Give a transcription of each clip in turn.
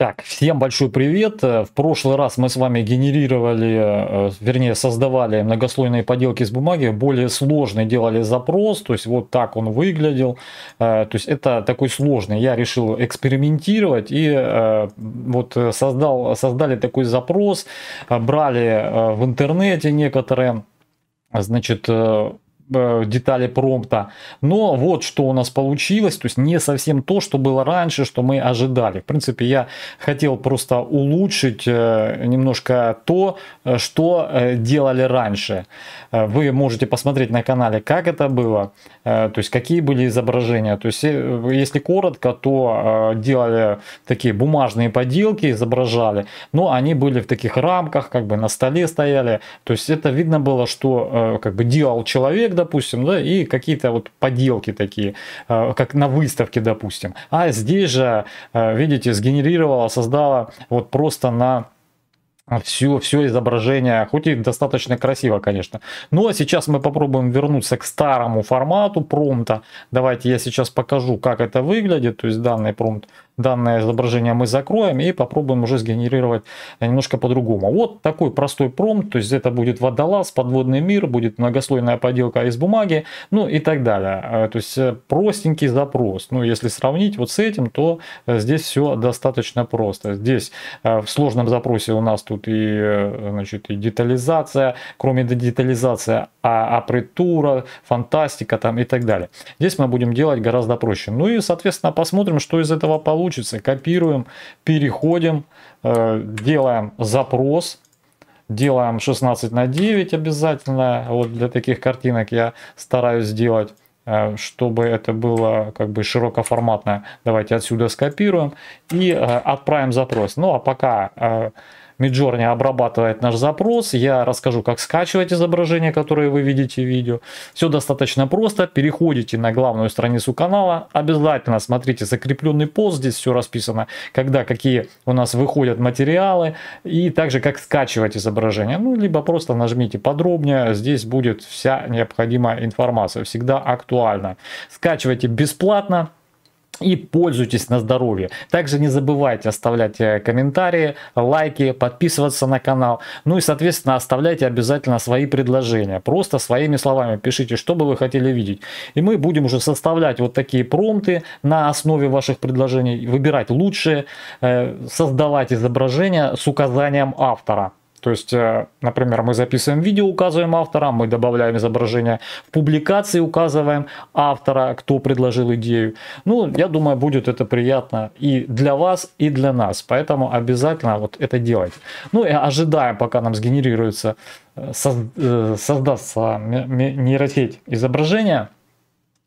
Так, всем большой привет. Э, в прошлый раз мы с вами генерировали, э, вернее, создавали многослойные поделки из бумаги. Более сложный делали запрос, то есть вот так он выглядел. Э, то есть это такой сложный. Я решил экспериментировать и вот создал, создали такой запрос, брали в интернете некоторые значит, Э, детали промпта. Но вот что у нас получилось, то есть не совсем то, что было раньше, что мы ожидали. В принципе, я хотел просто улучшить э, немножко то, э, что делали раньше. Вы можете посмотреть на канале, как это было, то есть какие были изображения. То есть, если коротко, то делали такие бумажные поделки, изображали, но они были в таких рамках, как бы на столе стояли. То есть это видно было, что как бы делал человек, допустим, да, и какие-то вот поделки такие, а, как на выставке, допустим. А здесь же, а, видите, сгенерировала, создала вот просто на все, все изображение, хоть и достаточно красиво, конечно. Ну а сейчас мы попробуем вернуться к старому формату промта. Давайте я сейчас покажу, как это выглядит, то есть данный промпт данное изображение мы закроем и попробуем уже сгенерировать немножко по-другому. Вот такой простой промпт, то есть это будет водолаз, подводный мир, будет многослойная поделка из бумаги, ну и так далее. Э, то есть э, простенький запрос. Ну, если сравнить вот с этим, то э, здесь все достаточно просто. Здесь в сложном запросе у нас тут и, значит, и детализация, кроме детализации, а апритура, фантастика там и так далее. Здесь мы будем делать гораздо проще. Ну и, соответственно, посмотрим, что из этого получится получится, копируем, переходим, э, делаем запрос, делаем 16 на 9 обязательно. Вот для таких картинок я стараюсь сделать, э, чтобы это было как бы широкоформатное. Давайте отсюда скопируем и э, отправим запрос. Ну а пока Midjourney обрабатывает наш запрос. Я расскажу, как скачивать изображения, которые вы видите в видео. Все достаточно просто. Переходите на главную страницу канала. Обязательно смотрите закрепленный пост. Здесь все расписано, когда какие у нас выходят материалы. И также, как скачивать изображение. Ну, либо просто нажмите подробнее. Здесь будет вся необходимая информация. Всегда актуальна. Скачивайте бесплатно и пользуйтесь на здоровье. Также не забывайте оставлять э, комментарии, лайки, подписываться на канал. Ну и, соответственно, оставляйте обязательно свои предложения. Просто своими словами пишите, что бы вы хотели видеть. И мы будем уже составлять вот такие промты на основе ваших предложений, выбирать лучшие, э, создавать изображения с указанием автора. То есть, э, например, мы записываем видео, указываем автора, мы добавляем изображение в публикации, указываем автора, кто предложил идею. Ну, я думаю, будет это приятно и для вас, и для нас. Поэтому обязательно вот это делайте. Ну и ожидаем, пока нам сгенерируется, э, э, создастся нейросеть изображения.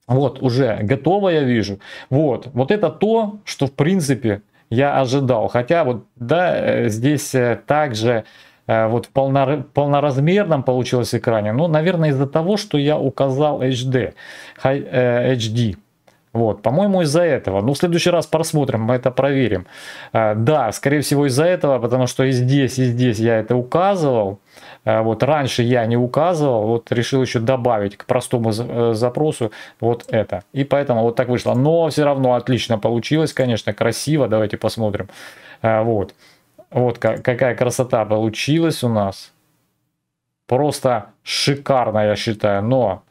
Вот, уже готово я вижу. Вот, вот это то, что в принципе я ожидал. Хотя вот, да, здесь также Э, вот в полно, полноразмерном получилось экране, ну, наверное, из-за того, что я указал HD, HD. Э, вот, по-моему, из-за этого. Ну, в следующий раз посмотрим, мы это проверим. Э, да, скорее всего, из-за этого, потому что и здесь, и здесь я это указывал. Вот, раньше я не указывал, вот решил еще добавить к простому запросу вот это. И поэтому вот так вышло. Но все равно отлично получилось, конечно, красиво. Давайте посмотрим. Вот. Вот какая красота получилась у нас. Просто шикарно, я считаю. Но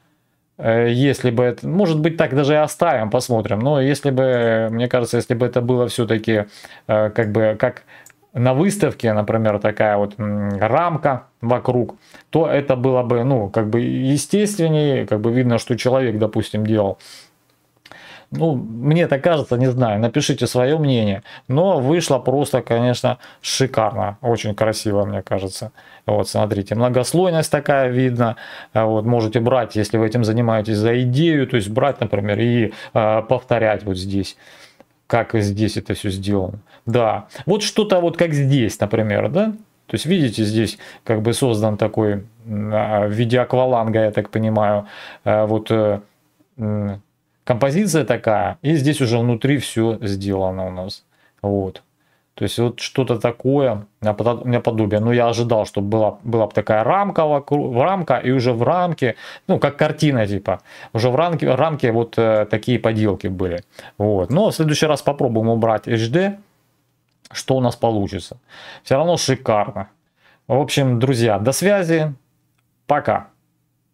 э, если бы это... Может быть, так даже и оставим, посмотрим. Но если бы, мне кажется, если бы это было все-таки э, как бы как на выставке, например, такая вот рамка вокруг, то это было бы, ну, как бы естественнее, как бы видно, что человек, допустим, делал. Ну, мне так кажется, не знаю, напишите свое мнение. Но вышло просто, конечно, шикарно, очень красиво, мне кажется. Вот, смотрите, многослойность такая видна. Вот, можете брать, если вы этим занимаетесь, за идею, то есть брать, например, и э, повторять вот здесь как здесь это все сделано. Да, вот что-то вот как здесь, например, да, то есть, видите, здесь как бы создан такой в а, виде акваланга, я так понимаю, а вот э, композиция такая, и здесь уже внутри все сделано у нас. Вот. То есть вот что-то такое у меня подобие. Но ну, я ожидал, чтобы была, была бы такая рамка, вокруг, рамка, и уже в рамке, ну, как картина, типа, уже в рамке, рамке вот э, такие поделки были. Вот. Но в следующий раз попробуем убрать HD, что у нас получится. Все равно шикарно. В общем, друзья, до связи. Пока.